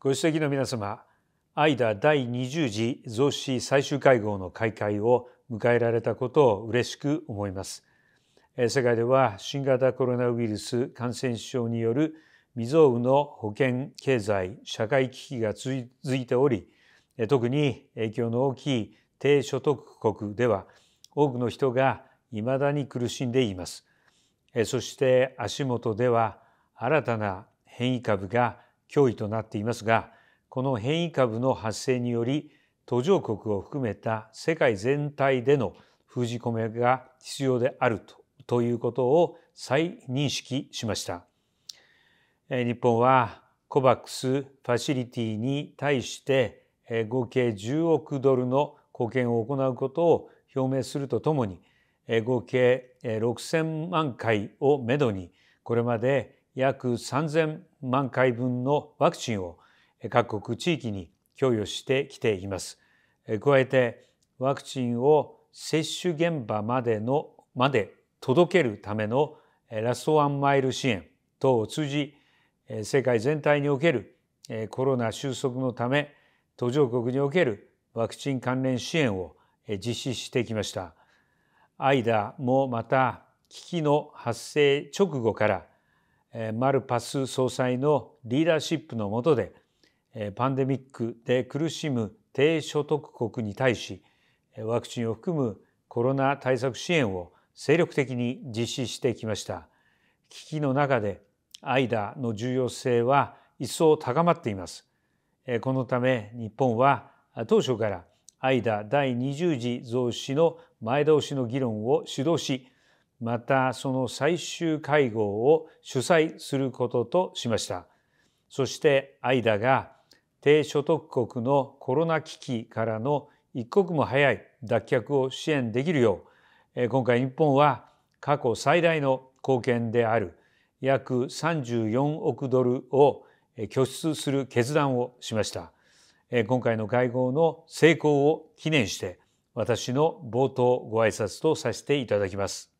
ご指摘の皆様、間第20次増資最終会合の開会を迎えられたことを嬉しく思います。世界では新型コロナウイルス感染症による未曾有の保健、経済、社会危機が続いており、特に影響の大きい低所得国では多くの人が未だに苦しんでいます。そして足元では新たな変異株が脅威となっていますがこの変異株の発生により途上国を含めた世界全体での封じ込めが必要であるとということを再認識しました。日本は COVAX ファシリティに対して合計10億ドルの貢献を行うことを表明するとともに合計6000万回をめどにこれまで約3000万回分のワクチンを各国地域に供与してきています。加えてワクチンを接種現場までのまで届けるためのラストワンマイル支援等を通じ世界全体におけるコロナ収束のため途上国におけるワクチン関連支援を実施してきました。アイダもまた危機の発生直後からマルパス総裁のリーダーシップの下でパンデミックで苦しむ低所得国に対しワクチンを含むコロナ対策支援を精力的に実施してきました危機の中で a i d の重要性は一層高まっていますこのため日本は当初から a i d 第20次増資の前倒しの議論を主導しまたその最終会合を主催することとしましたそしてアイダが低所得国のコロナ危機からの一刻も早い脱却を支援できるよう今回日本は過去最大の貢献である約34億ドルを拠出する決断をしました今回の会合の成功を記念して私の冒頭ご挨拶とさせていただきます